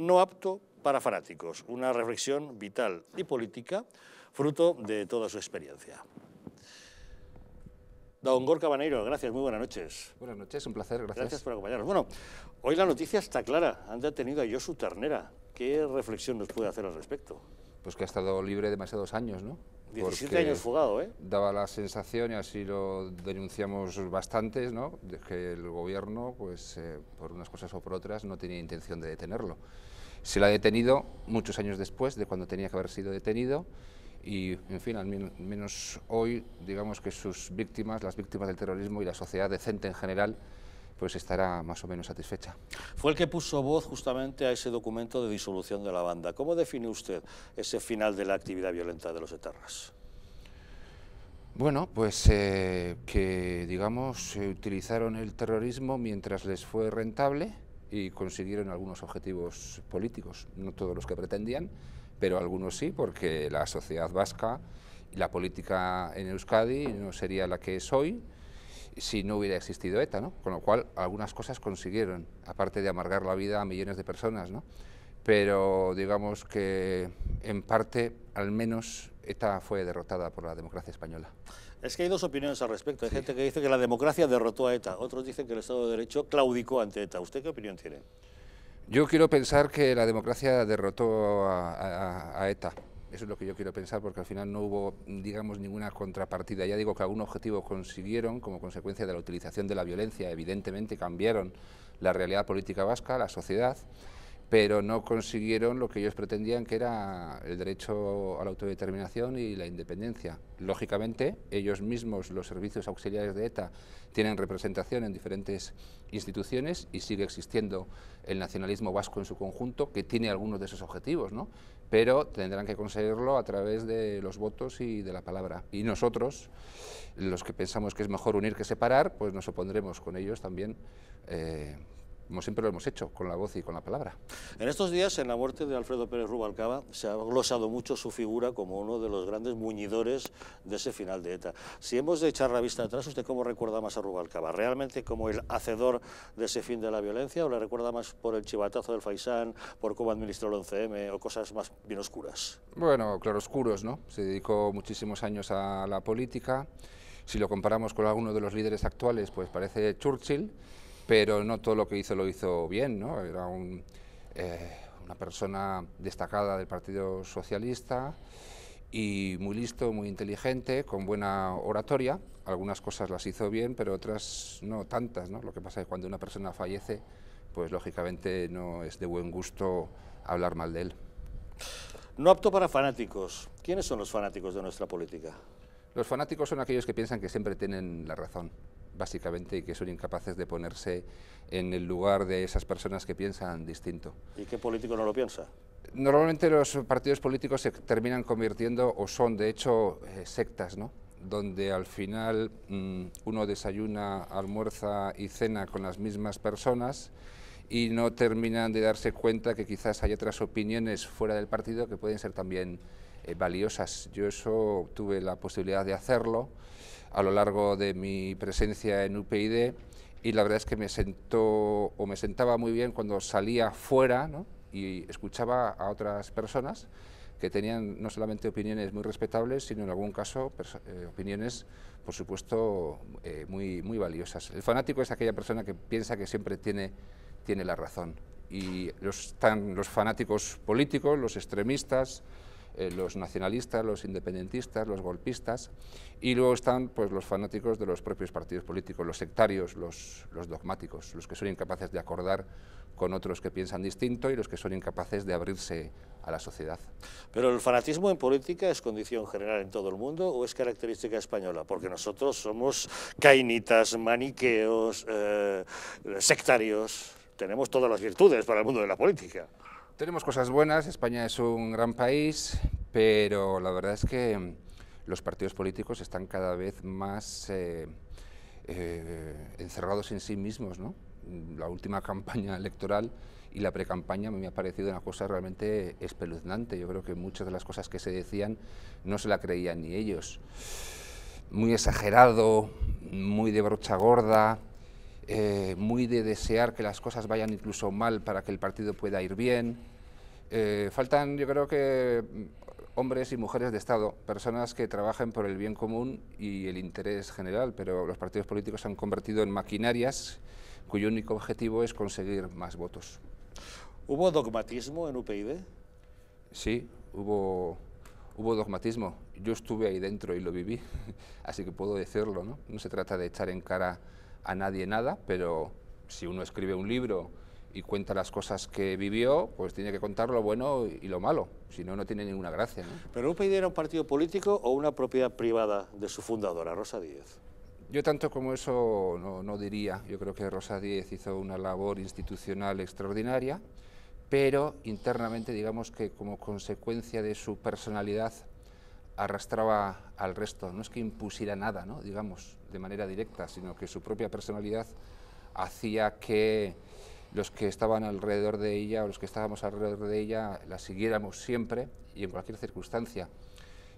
no apto para fanáticos, una reflexión vital y política fruto de toda su experiencia. Don Gorka Baneiro, gracias, muy buenas noches. Buenas noches, un placer, gracias. por acompañarnos. Bueno, hoy la noticia está clara, han detenido a Josu Ternera. ¿Qué reflexión nos puede hacer al respecto? pues que ha estado libre demasiados años, ¿no? 17 Porque años fugado, ¿eh? Daba la sensación, y así lo denunciamos bastantes, ¿no? De que el gobierno, pues eh, por unas cosas o por otras, no tenía intención de detenerlo. Se lo ha detenido muchos años después de cuando tenía que haber sido detenido y, en fin, al menos hoy, digamos que sus víctimas, las víctimas del terrorismo y la sociedad decente en general, pues estará más o menos satisfecha. Fue el que puso voz justamente a ese documento de disolución de la banda. ¿Cómo define usted ese final de la actividad violenta de los etarras? Bueno, pues eh, que digamos utilizaron el terrorismo mientras les fue rentable y consiguieron algunos objetivos políticos, no todos los que pretendían, pero algunos sí, porque la sociedad vasca y la política en Euskadi no sería la que es hoy si no hubiera existido ETA, ¿no? Con lo cual, algunas cosas consiguieron, aparte de amargar la vida a millones de personas, ¿no? Pero digamos que, en parte, al menos ETA fue derrotada por la democracia española. Es que hay dos opiniones al respecto. Hay gente que dice que la democracia derrotó a ETA, otros dicen que el Estado de Derecho claudicó ante ETA. ¿Usted qué opinión tiene? Yo quiero pensar que la democracia derrotó a ETA. Eso es lo que yo quiero pensar, porque al final no hubo, digamos, ninguna contrapartida. Ya digo que algún objetivo consiguieron como consecuencia de la utilización de la violencia. Evidentemente cambiaron la realidad política vasca, la sociedad, pero no consiguieron lo que ellos pretendían, que era el derecho a la autodeterminación y la independencia. Lógicamente, ellos mismos, los servicios auxiliares de ETA, tienen representación en diferentes instituciones y sigue existiendo el nacionalismo vasco en su conjunto, que tiene algunos de esos objetivos, ¿no? pero tendrán que conseguirlo a través de los votos y de la palabra. Y nosotros, los que pensamos que es mejor unir que separar, pues nos opondremos con ellos también. Eh, como siempre lo hemos hecho, con la voz y con la palabra. En estos días, en la muerte de Alfredo Pérez Rubalcaba, se ha glosado mucho su figura como uno de los grandes muñidores de ese final de ETA. Si hemos de echar la vista atrás, ¿usted cómo recuerda más a Rubalcaba? ¿Realmente como el hacedor de ese fin de la violencia o le recuerda más por el chivatazo del Faisán, por cómo administró el 11M o cosas más bien oscuras? Bueno, claro, oscuros ¿no? Se dedicó muchísimos años a la política. Si lo comparamos con alguno de los líderes actuales, pues parece Churchill pero no todo lo que hizo lo hizo bien, ¿no? Era eh, una persona destacada del Partido Socialista y muy listo, muy inteligente, con buena oratoria. Algunas cosas las hizo bien, pero otras no tantas, ¿no? Lo que pasa es que cuando una persona fallece, pues lógicamente no es de buen gusto hablar mal de él. No apto para fanáticos. ¿Quiénes son los fanáticos de nuestra política? Los fanáticos son aquellos que piensan que siempre tienen la razón básicamente, y que son incapaces de ponerse en el lugar de esas personas que piensan distinto. ¿Y qué político no lo piensa? Normalmente los partidos políticos se terminan convirtiendo, o son de hecho, eh, sectas, ¿no? donde al final mm, uno desayuna, almuerza y cena con las mismas personas y no terminan de darse cuenta que quizás hay otras opiniones fuera del partido que pueden ser también eh, valiosas. Yo eso tuve la posibilidad de hacerlo a lo largo de mi presencia en UPID y la verdad es que me sentó o me sentaba muy bien cuando salía fuera y escuchaba a otras personas que tenían no solamente opiniones muy respetables, sino en algún caso eh, opiniones, por supuesto, eh, muy, muy valiosas. El fanático es aquella persona que piensa que siempre tiene, tiene la razón. Y están los fanáticos políticos, los extremistas, eh, los nacionalistas, los independentistas, los golpistas, y luego están pues, los fanáticos de los propios partidos políticos, los sectarios, los, dogmáticos, los que son incapaces de acordar con otros que piensan distinto y los que son incapaces de abrirse a la sociedad. Pero el fanatismo en política es condición general en todo el mundo o es característica española? Porque nosotros somos cainitas, maniqueos, eh, sectarios, tenemos todas las virtudes para el mundo de la política. Tenemos cosas buenas, España es un gran país, pero la verdad es que mm, los partidos políticos están cada vez más eh, eh, encerrados en sí mismos. Mm, la última campaña electoral y la precampaña me ha parecido una cosa realmente espeluznante. Yo creo que muchas de las cosas que se decían no se la creían ni ellos. Muy exagerado, muy de brocha gorda, eh, muy de desear que las cosas vayan incluso mal para que el partido pueda ir bien. Eh, faltan, yo creo que mm, hombres y mujeres de Estado, personas que trabajen por el bien común y el interés general, pero los partidos políticos se han convertido en maquinarias cuyo único objetivo es conseguir más votos. ¿Hubo dogmatismo en UPyD? Sí, hubo, hubo dogmatismo. Yo estuve ahí dentro y lo viví, así que puedo decirlo, ¿no? No se trata de echar en cara a nadie nada, pero si uno escribe un libro y cuenta las cosas que vivió, pues tiene que contar lo bueno y lo malo, si no, no tiene ninguna gracia. ¿no? ¿Pero UPyD era un partido político o una propiedad privada de su fundadora, Rosa Díez? Yo tanto como eso no, diría, yo creo que Rosa Díez hizo una labor institucional extraordinaria, pero internamente digamos que como consecuencia de su personalidad arrastraba al resto, no es que impusiera nada, ¿no? digamos, de manera directa, sino que su propia personalidad hacía que los que estaban alrededor de ella o los que estábamos alrededor de ella la siguiéramos siempre y en cualquier circunstancia.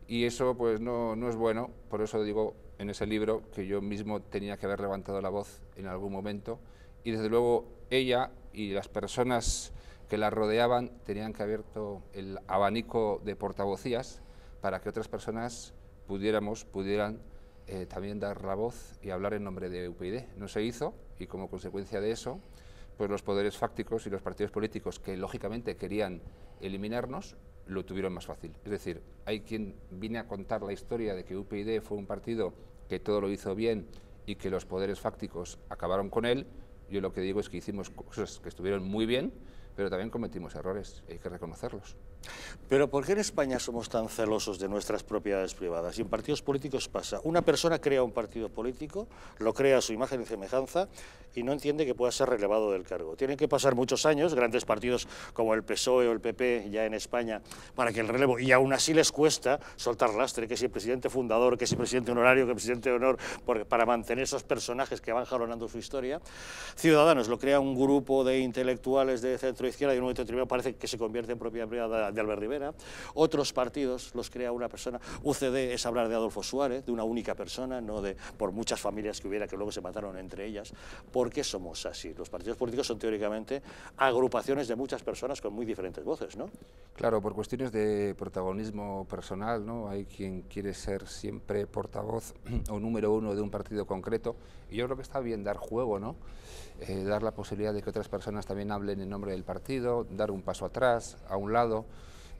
Y eso pues no, es bueno, por eso digo en ese libro que yo mismo tenía que haber levantado la voz en algún momento y desde luego ella y las personas que la rodeaban tenían que haber abierto el abanico de portavocías para que otras personas pudiéramos, pudieran eh, también dar la voz y hablar en nombre de UPyD. No se hizo y como consecuencia de eso, pues los poderes fácticos y los partidos políticos que lógicamente querían eliminarnos lo tuvieron más fácil. Es decir, hay quien viene a contar la historia de que UPyD fue un partido que todo lo hizo bien y que los poderes fácticos acabaron con él. Yo lo que digo es que hicimos cosas que estuvieron muy bien, pero también cometimos errores, hay que reconocerlos. Pero ¿por qué en España somos tan celosos de nuestras propiedades privadas? Y en partidos políticos pasa. Una persona crea un partido político, lo crea a su imagen y semejanza y no entiende que pueda ser relevado del cargo. Tienen que pasar muchos años, grandes partidos como el PSOE o el PP ya en España, para que el relevo, y aún así les cuesta soltar lastre, que si el presidente fundador, que si el presidente honorario, que el presidente de honor, para mantener esos personajes que van jalonando su historia. Ciudadanos, lo crea un grupo de intelectuales de centro izquierda y en un momento determinado parece que se convierte en propiedad privada de Albert Rivera. Otros partidos los crea una persona. UCD es hablar de Adolfo Suárez, de una única persona, no de por muchas familias que hubiera que luego se mataron entre ellas. ¿Por qué somos así? Los partidos políticos son teóricamente agrupaciones de muchas personas con muy diferentes voces, ¿no? Claro, por cuestiones de protagonismo personal, ¿no? Hay quien quiere ser siempre portavoz o número uno de un partido concreto. Y yo creo que está bien dar juego, ¿no? Eh, dar la posibilidad de que otras personas también hablen en nombre del partido, dar un paso atrás, a un lado.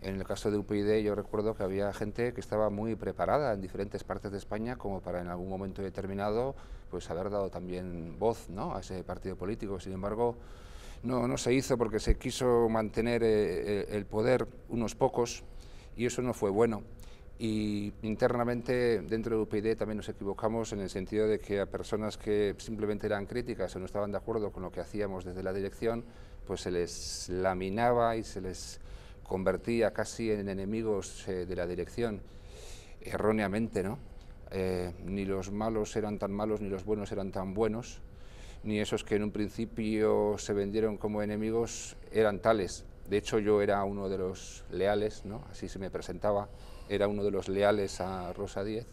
En el caso de UPyD yo recuerdo que había gente que estaba muy preparada en diferentes partes de España como para en algún momento determinado pues haber dado también voz ¿no? a ese partido político. Sin embargo, no, no se hizo porque se quiso mantener eh, eh, el poder unos pocos y eso no fue bueno y internamente dentro de UPyD también nos equivocamos en el sentido de que a personas que simplemente eran críticas o no estaban de acuerdo con lo que hacíamos desde la dirección, pues se les laminaba y se les convertía casi en enemigos eh, de la dirección, erróneamente, ¿no? Eh, ni los malos eran tan malos, ni los buenos eran tan buenos, ni esos que en un principio se vendieron como enemigos eran tales. De hecho, yo era uno de los leales, ¿no? así se me presentaba, era uno de los leales a Rosa Diez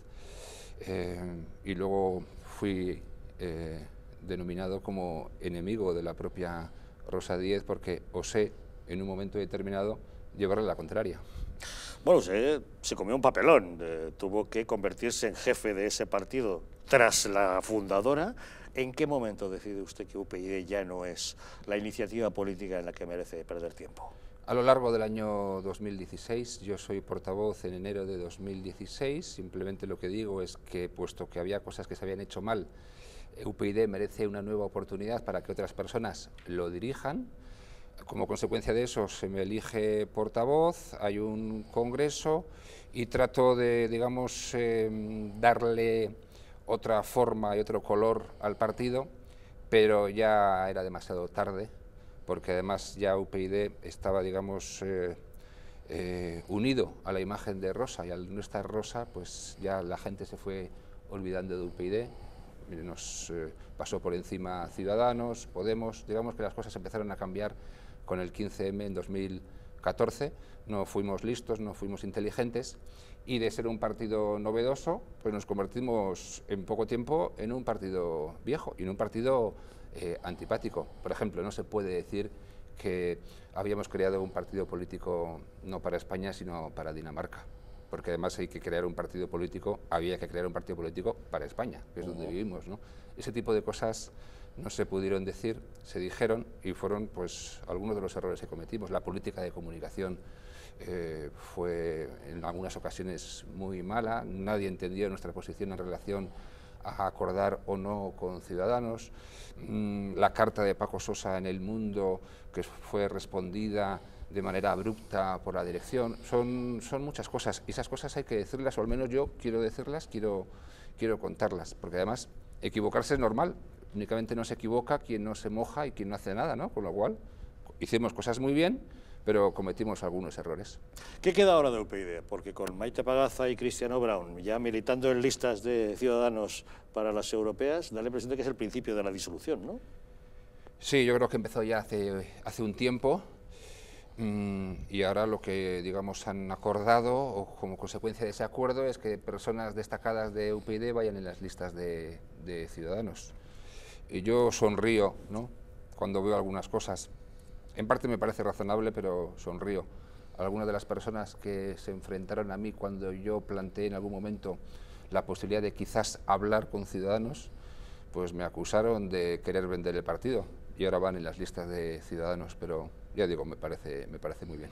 eh, y luego fui eh, denominado como enemigo de la propia Rosa Diez porque osé en un momento determinado llevarle la contraria. Bueno, se, se comió un papelón, eh, tuvo que convertirse en jefe de ese partido tras la fundadora. ¿En qué momento decide usted que UPyD ya no es la iniciativa política en la que merece perder tiempo? A lo largo del año 2016, yo soy portavoz en enero de 2016, simplemente lo que digo es que puesto que había cosas que se habían hecho mal, UPyD merece una nueva oportunidad para que otras personas lo dirijan. Como consecuencia de eso se me elige portavoz, hay un congreso y trato de, digamos, em, darle otra forma y otro color al partido, pero ya era demasiado tarde porque además ya UPyD estaba, digamos, eh, eh, unido a la imagen de Rosa y al no estar Rosa, pues ya la gente se fue olvidando de UPyD, eh, nos pasó por encima Ciudadanos, Podemos, digamos que las cosas empezaron a cambiar con el 15M en 2014, no fuimos listos, no fuimos inteligentes y de ser un partido novedoso, pues nos convertimos en poco tiempo en un partido viejo y en un partido eh, antipático. Por ejemplo, no se puede decir que habíamos creado un partido político no para España, sino para Dinamarca. Porque además hay que crear un partido político, había que crear un partido político para España, que es donde vivimos. Ese tipo de cosas no se pudieron decir, se dijeron y fueron pues algunos de los errores que cometimos. La política de comunicación eh, fue en algunas ocasiones muy mala, nadie entendió nuestra posición en relación a acordar o no con Ciudadanos, mm, la carta de Paco Sosa en El Mundo, que fue respondida de manera abrupta por la dirección, son, muchas cosas, y esas cosas hay que decirlas, o al menos yo quiero decirlas, quiero, quiero contarlas, porque además equivocarse es normal, únicamente no se equivoca quien no se moja y quien no hace nada, ¿no? Con lo cual, hicimos cosas muy bien, pero cometimos algunos errores. ¿Qué queda ahora de UPyD? Porque con Maite Pagaza y Cristiano Brown, ya militando en listas de ciudadanos para las europeas, da la impresión que es el principio de la disolución, ¿no? Sí, yo creo que empezó ya hace, un tiempo mm, y ahora lo que, digamos, han acordado o como consecuencia de ese acuerdo es que personas destacadas de UPyD vayan en las listas de, de ciudadanos. Y yo sonrío, ¿no?, cuando veo algunas cosas en parte me parece razonable, pero sonrío. Algunas de las personas que se enfrentaron a mí cuando yo planteé en algún momento la posibilidad de quizás hablar con ciudadanos, pues me acusaron de querer vender el partido y ahora van en las listas de ciudadanos, pero ya digo, me parece, me parece muy bien.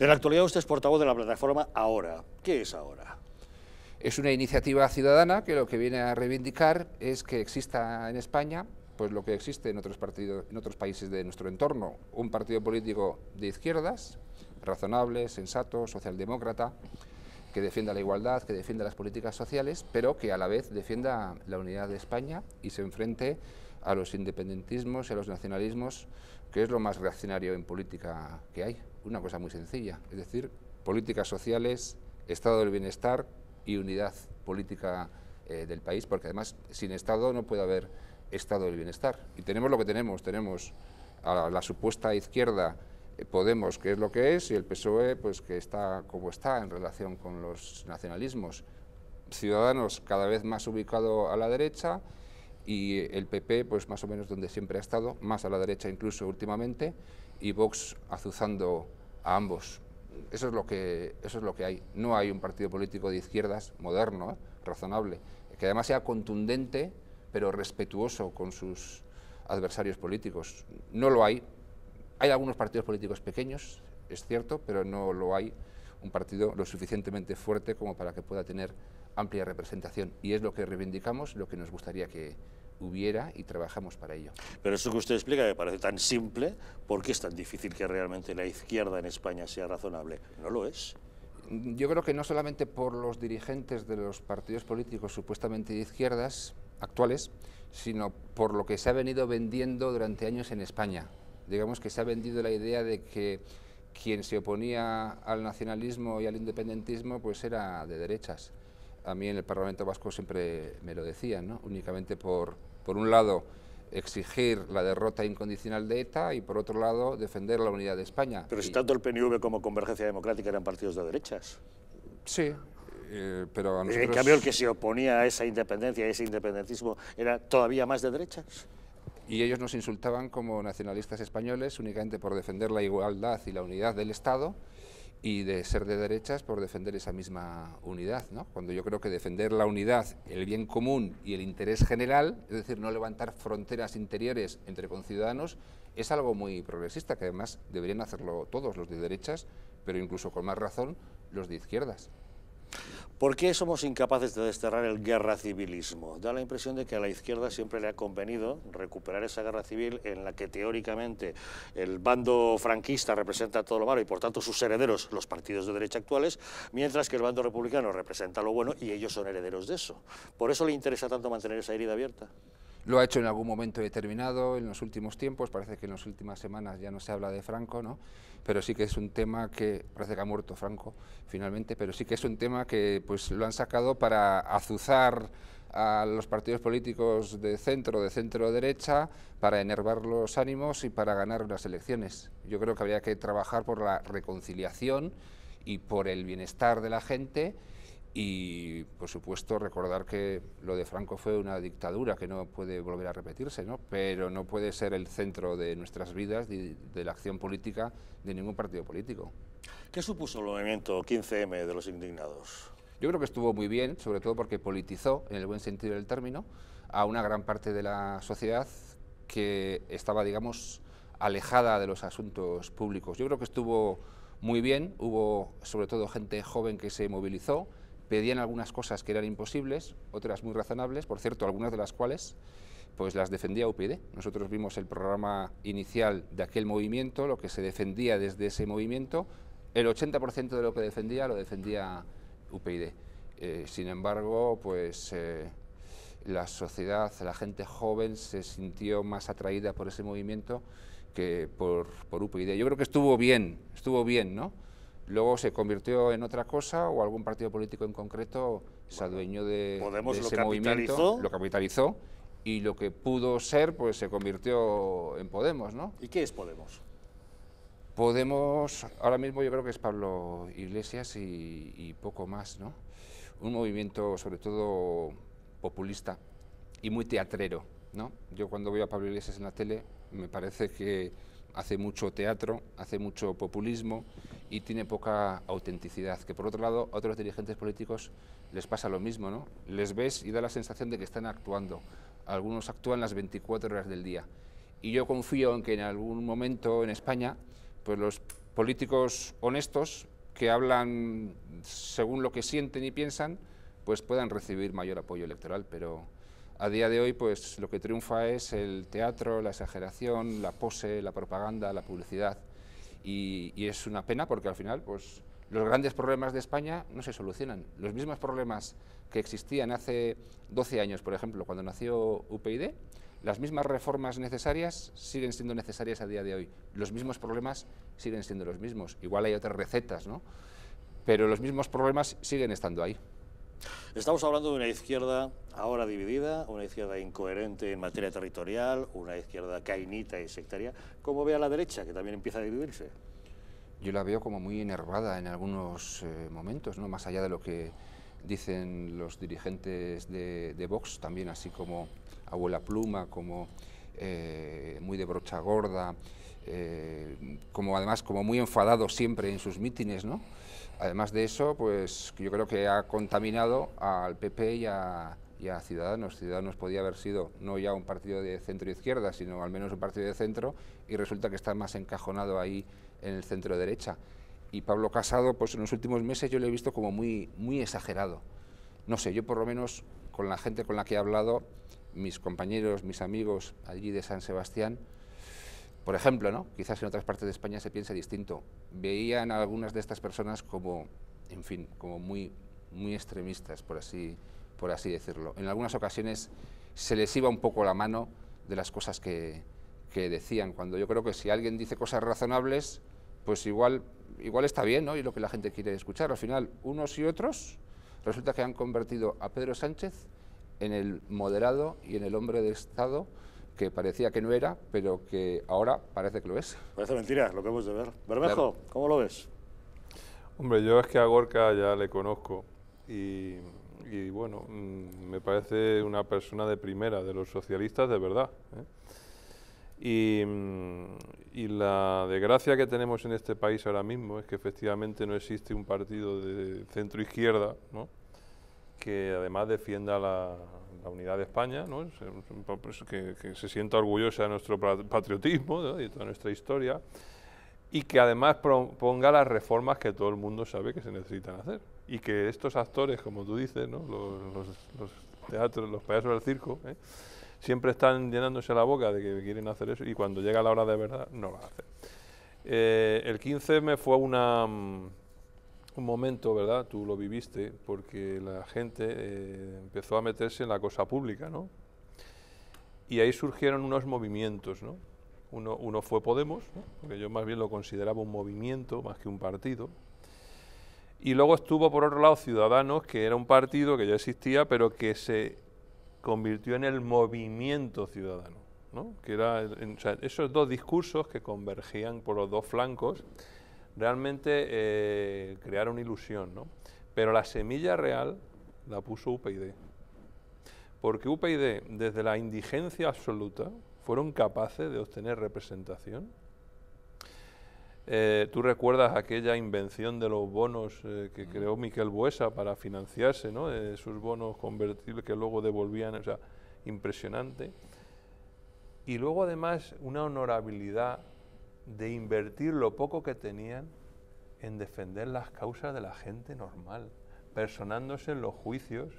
En la actualidad usted es portavoz de la plataforma Ahora. ¿Qué es Ahora? Es una iniciativa ciudadana que lo que viene a reivindicar es que exista en España pues lo que existe en otros, partidos, en otros países de nuestro entorno, un partido político de izquierdas, razonable, sensato, socialdemócrata, que defienda la igualdad, que defienda las políticas sociales, pero que a la vez defienda la unidad de España y se enfrente a los independentismos y a los nacionalismos, que es lo más reaccionario en política que hay. Una cosa muy sencilla, es decir, políticas sociales, estado del bienestar y unidad política eh, del país, porque además sin Estado no puede haber estado del bienestar. Y tenemos lo que tenemos, tenemos a la, supuesta izquierda eh, Podemos, que es lo que es, y el PSOE, pues que está como está en relación con los nacionalismos. Ciudadanos cada vez más ubicado a la derecha y el PP, pues más o menos donde siempre ha estado, más a la derecha incluso últimamente, y Vox azuzando a ambos. Eso es lo que, eso es lo que hay. No hay un partido político de izquierdas moderno, eh, razonable, que además sea contundente pero respetuoso con sus adversarios políticos. No lo hay. Hay algunos partidos políticos pequeños, es cierto, pero no lo hay un partido lo suficientemente fuerte como para que pueda tener amplia representación. Y es lo que reivindicamos, lo que nos gustaría que hubiera y trabajamos para ello. Pero eso que usted explica, me parece tan simple, ¿por qué es tan difícil que realmente la izquierda en España sea razonable? No lo es. Yo creo que no solamente por los dirigentes de los partidos políticos supuestamente de izquierdas, actuales, sino por lo que se ha venido vendiendo durante años en España. Digamos que se ha vendido la idea de que quien se oponía al nacionalismo y al independentismo pues era de derechas. A mí en el Parlamento Vasco siempre me lo decían, ¿no? únicamente por, por un lado, exigir la derrota incondicional de ETA y, por otro lado, defender la unidad de España. Pero si tanto el PNV como Convergencia Democrática eran partidos de derechas. Sí, eh, en cambio, el que se oponía a esa independencia, a ese independentismo, era todavía más de derechas. Y ellos nos insultaban como nacionalistas españoles únicamente por defender la igualdad y la unidad del Estado y de ser de derechas por defender esa misma unidad, Cuando yo creo que defender la unidad, el bien común y el interés general, es decir, no levantar fronteras interiores entre conciudadanos, es algo muy progresista, que además deberían hacerlo todos los de derechas, pero incluso con más razón los de izquierdas. ¿Por qué somos incapaces de desterrar el guerra civilismo? Da la impresión de que a la izquierda siempre le ha convenido recuperar esa guerra civil en la que teóricamente el bando franquista representa todo lo malo y por tanto sus herederos, los partidos de derecha actuales, mientras que el bando republicano representa lo bueno y ellos son herederos de eso. ¿Por eso le interesa tanto mantener esa herida abierta? Lo ha hecho en algún momento determinado, en los últimos tiempos, parece que en las últimas semanas ya no se habla de Franco, ¿no? pero sí que es un tema que, parece que ha muerto Franco finalmente, pero sí que es un tema que pues, lo han sacado para azuzar a los partidos políticos de centro, de centro-derecha, para enervar los ánimos y para ganar unas elecciones. Yo creo que habría que trabajar por la reconciliación y por el bienestar de la gente y, por supuesto, recordar que lo de Franco fue una dictadura que no puede volver a repetirse, ¿no? pero no puede ser el centro de nuestras vidas, de, de la acción política de ningún partido político. ¿Qué supuso el movimiento 15M de los indignados? Yo creo que estuvo muy bien, sobre todo porque politizó, en el buen sentido del término, a una gran parte de la sociedad que estaba, digamos, alejada de los asuntos públicos. Yo creo que estuvo muy bien, hubo sobre todo gente joven que se movilizó, pedían algunas cosas que eran imposibles, otras muy razonables, por cierto, algunas de las cuales pues las defendía UPyD. Nosotros vimos el programa inicial de aquel movimiento, lo que se defendía desde ese movimiento, el 80% de lo que defendía lo defendía UPyD. Eh, sin embargo, pues eh, la sociedad, la gente joven se sintió más atraída por ese movimiento que por, por UPyD. Yo creo que estuvo bien, estuvo bien, ¿no? luego se convirtió en otra cosa o algún partido político en concreto se adueñó de, Podemos ese lo lo capitalizó y lo que pudo ser pues se convirtió en Podemos, ¿no? ¿Y qué es Podemos? Podemos, ahora mismo yo creo que es Pablo Iglesias y, poco más, ¿no? Un movimiento sobre todo populista y muy teatrero, ¿no? Yo cuando veo a Pablo Iglesias en la tele me parece que hace mucho teatro, hace mucho populismo y tiene poca autenticidad, que por otro lado a otros dirigentes políticos les pasa lo mismo, ¿no? Les ves y da la sensación de que están actuando. Algunos actúan las 24 horas del día. Y yo confío en que en algún momento en España, pues los políticos honestos que hablan según lo que sienten y piensan, pues puedan recibir mayor apoyo electoral, pero a día de hoy, pues lo que triunfa es el teatro, la exageración, la pose, la propaganda, la publicidad. Y, es una pena porque al final, pues los grandes problemas de España no se solucionan. Los mismos problemas que existían hace 12 años, por ejemplo, cuando nació UPyD, las mismas reformas necesarias siguen siendo necesarias a día de hoy. Los mismos problemas siguen siendo los mismos. Igual hay otras recetas, ¿no? Pero los mismos problemas siguen estando ahí. Estamos hablando de una izquierda ahora dividida, una izquierda incoherente en materia territorial, una izquierda cainita y sectaria. ¿Cómo ve a la derecha, que también empieza a dividirse? Yo la veo como muy enervada en algunos eh, momentos, ¿no? más allá de lo que dicen los dirigentes de, Vox, también así como Abuela Pluma, como eh, muy de brocha gorda, eh, como además como muy enfadado siempre en sus mítines, ¿no? Además de eso, pues yo creo que ha contaminado al PP y a, Ciudadanos. Ciudadanos podía haber sido no ya un partido de centro-izquierda, sino al menos un partido de centro, y resulta que está más encajonado ahí en el centro-derecha. Y Pablo Casado, pues en los últimos meses yo lo he visto como muy, muy exagerado. No sé, yo por lo menos con la gente con la que he hablado, mis compañeros, mis amigos allí de San Sebastián, por ejemplo, ¿no? quizás en otras partes de España se piense distinto. Veían a algunas de estas personas como, en fin, como muy, muy extremistas, por así, por así decirlo. En algunas ocasiones se les iba un poco la mano de las cosas que, decían, cuando yo creo que si alguien dice cosas razonables, pues igual, igual está bien, ¿no? Y lo que la gente quiere escuchar. Al final, unos y otros, resulta que han convertido a Pedro Sánchez en el moderado y en el hombre de Estado que parecía que no era, pero que ahora parece que lo es. Parece mentira lo que hemos de ver. Bermejo, ¿cómo lo ves? Hombre, yo es que a Gorka ya le conozco y, bueno, mm, me parece una persona de primera, de los socialistas de verdad. ¿eh? Mm, y, la desgracia que tenemos en este país ahora mismo es que efectivamente no existe un partido de centro izquierda ¿no? que además defienda la, la unidad de España, que, se sienta orgullosa de nuestro patriotismo y de toda nuestra historia, y que además proponga las reformas que todo el mundo sabe que se necesitan hacer. Y que estos actores, como tú dices, los, teatros, los payasos del circo, ¿eh? siempre están llenándose la boca de que quieren hacer eso y cuando llega la hora de verdad no lo hacen. hacer. Eh, el 15 me fue una mm, un momento, ¿verdad? Tú lo viviste porque la gente eh, empezó a meterse en la cosa pública, ¿no? Y ahí surgieron unos movimientos, ¿no? Uno, fue Podemos, que yo más bien lo consideraba un movimiento más que un partido. Y luego estuvo, por otro lado, Ciudadanos, que era un partido que ya existía, pero que se convirtió en el movimiento ciudadano. ¿no? Que era, esos dos discursos que convergían por los dos flancos realmente eh, crearon ilusión, ¿no? Pero la semilla real la puso UPyD. Porque UPyD, desde la indigencia absoluta, fueron capaces de obtener representación. Eh, ¿Tú recuerdas aquella invención de los bonos eh, que mm. creó Miquel Buesa para financiarse, ¿no? sus bonos convertibles que luego devolvían, o sea, impresionante. Y luego además una honorabilidad de invertir lo poco que tenían en defender las causas de la gente normal, personándose en los juicios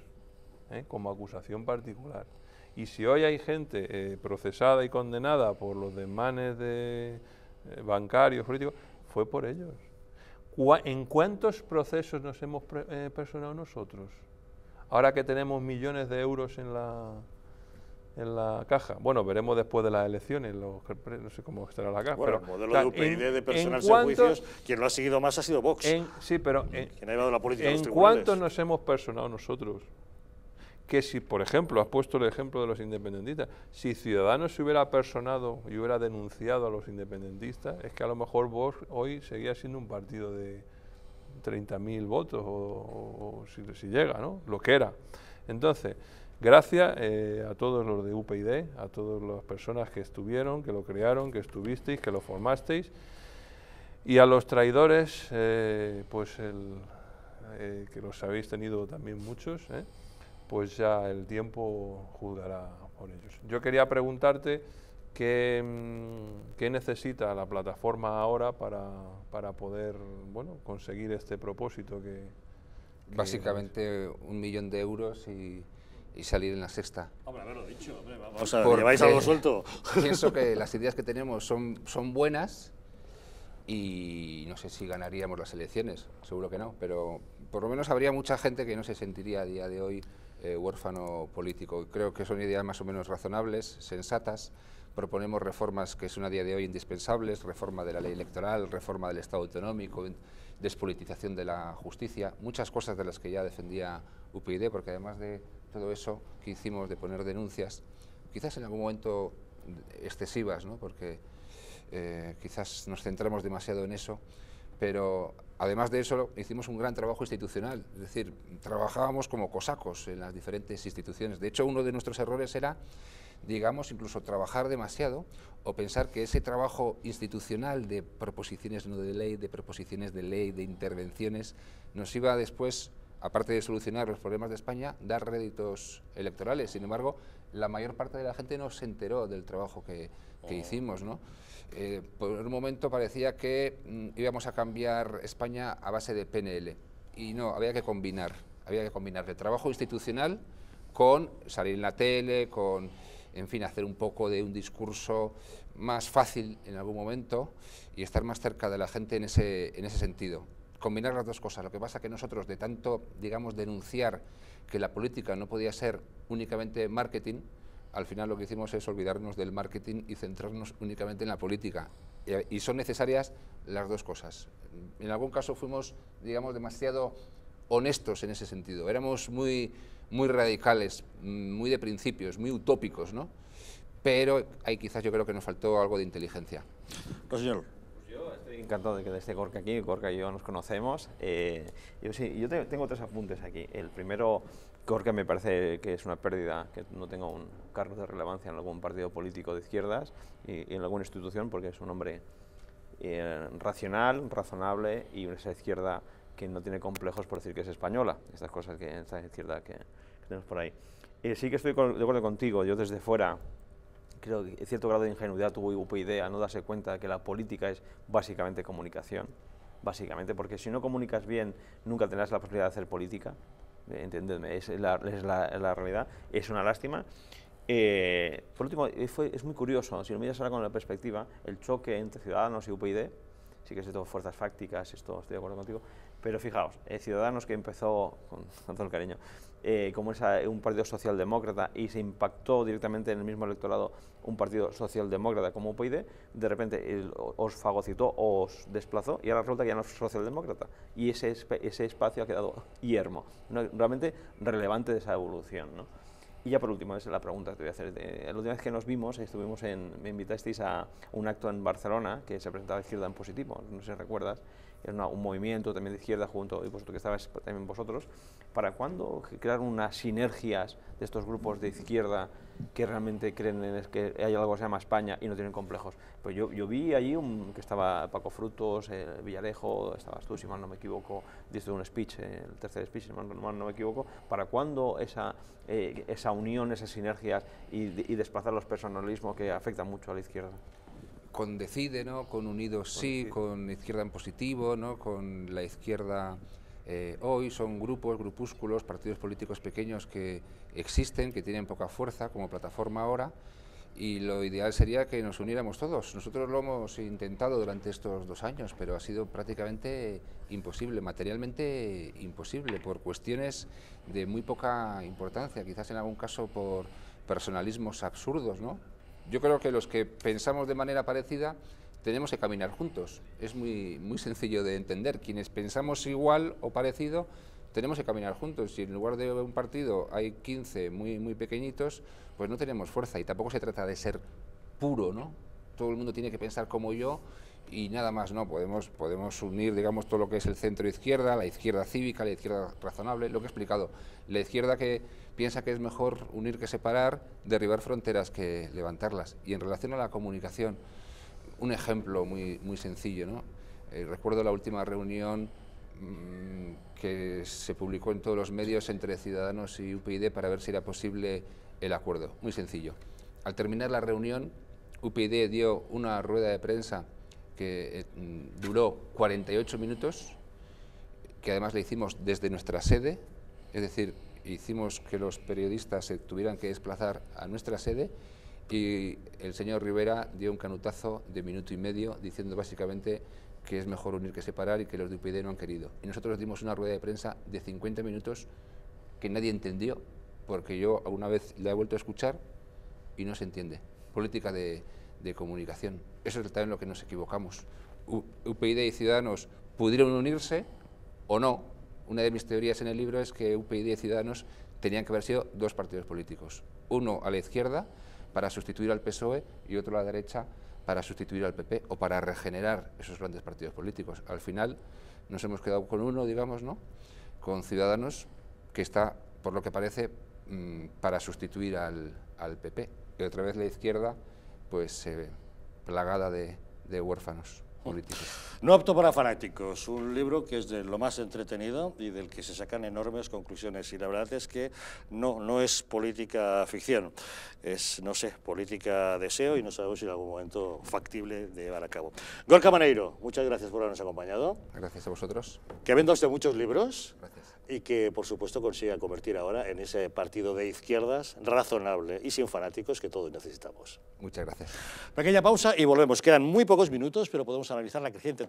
¿eh? como acusación particular. Y si hoy hay gente eh, procesada y condenada por los desmanes de, eh, bancarios, políticos, fue por ellos. ¿En cuántos procesos nos hemos personado nosotros? Ahora que tenemos millones de euros en la, en la caja. Bueno, veremos después de las elecciones, no sé cómo estará la caja. pero, el modelo de de personal quien lo ha seguido más ha sido Vox. sí, pero en, ha llevado la política ¿en cuántos nos hemos personado nosotros? Que si, por ejemplo, has puesto el ejemplo de los independentistas, si Ciudadanos se hubiera personado y hubiera denunciado a los independentistas, es que a lo mejor Vox hoy seguía siendo un partido de 30.000 votos, o, si, si llega, ¿no? Lo que era. Entonces, Gracias eh, a todos los de UPyD, a todas las personas que estuvieron, que lo crearon, que estuvisteis, que lo formasteis. Y a los traidores, eh, pues eh, que los habéis tenido también muchos, pues ya el tiempo juzgará por ellos. Yo quería preguntarte qué, mm, necesita la plataforma ahora para, poder bueno, conseguir este propósito que, Básicamente un millón de euros y y salir en la sexta. Hombre, dicho, hombre, suelto? Pienso que las ideas que tenemos son, son buenas y no sé si ganaríamos las elecciones, seguro que no, pero por lo menos habría mucha gente que no se sentiría a día de hoy eh, huérfano político. Creo que son ideas más o menos razonables, sensatas. Proponemos reformas que son a día de hoy indispensables, reforma de la ley electoral, reforma del Estado autonómico, despolitización de la justicia, muchas cosas de las que ya defendía UPyD, porque además de todo eso que hicimos de poner denuncias, quizás en algún momento excesivas, porque eh, quizás nos centramos demasiado en eso, pero además de eso hicimos un gran trabajo institucional, es decir, trabajábamos como cosacos en las diferentes instituciones. De hecho, uno de nuestros errores era, digamos, incluso trabajar demasiado o pensar que ese trabajo institucional de proposiciones no de ley, de proposiciones de ley, de intervenciones, nos iba después aparte de solucionar los problemas de España, dar réditos electorales. Sin embargo, la mayor parte de la gente no se enteró del trabajo que, oh. hicimos. Eh, por un momento parecía que mm, íbamos a cambiar España a base de PNL. Y no, había que combinar. Había que combinar el trabajo institucional con salir en la tele, con, en fin, hacer un poco de un discurso más fácil en algún momento y estar más cerca de la gente ese, en ese sentido combinar las dos cosas. Lo que pasa que nosotros, de tanto, digamos, denunciar que la política no podía ser únicamente marketing, al final lo que hicimos es olvidarnos del marketing y centrarnos únicamente en la política. Y, son necesarias las dos cosas. En algún caso fuimos, digamos, demasiado honestos en ese sentido. Éramos muy, muy radicales, muy de principios, muy utópicos, ¿no? Pero ahí quizás yo creo que nos faltó algo de inteligencia. Pues, señor Encantado de que esté Gorka aquí. Gorka y yo nos conocemos. Eh, yo sí, yo tengo tres apuntes aquí. El primero, Gorka me parece que es una pérdida que no tenga un cargo de relevancia en algún partido político de izquierdas y, en alguna institución porque es un hombre eh, racional, razonable y esa izquierda que no tiene complejos por decir que es española. Estas cosas que, esa izquierda que, tenemos por ahí. Eh, sí que estoy de acuerdo contigo. Yo desde fuera creo que cierto grado de ingenuidad tuvo UPyD a no darse cuenta de que la política es básicamente comunicación, básicamente, porque si no comunicas bien nunca tendrás la posibilidad de hacer política, eh, entendedme, es la, es la, realidad, es una lástima. Eh, por último, eh, fue, es muy curioso, si lo miras ahora con la perspectiva, el choque entre Ciudadanos y UPyD, sí que es de todo fuerzas fácticas, esto estoy de acuerdo contigo, pero fijaos, Ciudadanos que empezó, con, con todo el cariño, eh, como es eh, un partido socialdemócrata y se impactó directamente en el mismo electorado un partido socialdemócrata como UPyD, de repente os fagocitó, os desplazó y ahora resulta que ya no es socialdemócrata. Y ese, ese espacio ha quedado yermo, realmente relevante de esa evolución. ¿no? Y ya por último, es la pregunta que te voy a hacer. la última vez que nos vimos, estuvimos en, me invitasteis a un acto en Barcelona que se presentaba Izquierda en Positivo, no sé si recuerdas, era un movimiento también de izquierda junto, y vosotros que estabais también vosotros, ¿para cuándo crear unas sinergias de estos grupos de izquierda que realmente creen en que hay algo que se llama España y no tienen complejos? Pues yo, yo vi allí un, que estaba Paco Frutos, eh, Villarejo, estabas tú, si mal no me equivoco, diste un speech, eh, el tercer speech, si mal, no me equivoco, ¿para cuándo esa, eh, esa unión, esas sinergias y, y desplazar los personalismos que afectan mucho a la izquierda? con Decide, ¿no? con Unidos Sí, con Izquierda en Positivo, ¿no? con la izquierda eh, hoy, son grupos, grupúsculos, partidos políticos pequeños que existen, que tienen poca fuerza como plataforma ahora y lo ideal sería que nos uniéramos todos. Nosotros lo hemos intentado durante estos dos años, pero ha sido prácticamente imposible, materialmente imposible, por cuestiones de muy poca importancia, quizás en algún caso por personalismos absurdos, ¿no? yo creo que los que pensamos de manera parecida tenemos que caminar juntos. Es muy, muy sencillo de entender. Quienes pensamos igual o parecido, tenemos que caminar juntos. Si en lugar de un partido hay 15 muy, muy pequeñitos, pues no tenemos fuerza. Y tampoco se trata de ser puro, ¿no? Todo el mundo tiene que pensar como yo y nada más, ¿no? Podemos, podemos unir, digamos, todo lo que es el centro izquierda, la izquierda cívica, la izquierda razonable, lo que he explicado. La izquierda que piensa que es mejor unir que separar, derribar fronteras que levantarlas. Y en relación a la comunicación, un ejemplo muy, muy sencillo, ¿no? Eh, recuerdo la última reunión mm, que se publicó en todos los medios entre Ciudadanos y UPyD para ver si era posible el acuerdo. Muy sencillo. Al terminar la reunión, UPyD dio una rueda de prensa que eh, duró 48 minutos, que además le hicimos desde nuestra sede, es decir, hicimos que los periodistas se tuvieran que desplazar a nuestra sede y el señor Rivera dio un canutazo de minuto y medio diciendo básicamente que es mejor unir que separar y que los de UPyD no han querido. Y nosotros dimos una rueda de prensa de 50 minutos que nadie entendió, porque yo alguna vez la he vuelto a escuchar y no se entiende. Política de, de comunicación. Eso es también lo que nos equivocamos. UPyD y Ciudadanos pudieron unirse o no. Una de mis teorías en el libro es que UPyD y Ciudadanos tenían que haber sido dos partidos políticos. Uno a la izquierda para sustituir al PSOE y otro a la derecha para sustituir al PP o para regenerar esos grandes partidos políticos. Al final nos hemos quedado con uno, digamos, ¿no? Con Ciudadanos, que está, por lo que parece, mm, para sustituir al, al PP. Y otra vez la izquierda pues eh, plagada de, huérfanos mm. políticos. No opto para fanáticos, un libro que es de lo más entretenido y del que se sacan enormes conclusiones. Y la verdad es que no, no es política ficción, es, no sé, política deseo y no sabemos si en algún momento factible de llevar a cabo. Gorka Maneiro, muchas gracias por habernos acompañado. Gracias a vosotros. Que usted muchos libros. Gracias y que por supuesto consiga convertir ahora en ese partido de izquierdas razonable y sin fanáticos que todos necesitamos. Muchas gracias. Pequeña pausa y volvemos. Quedan muy pocos minutos, pero podemos analizar la creciente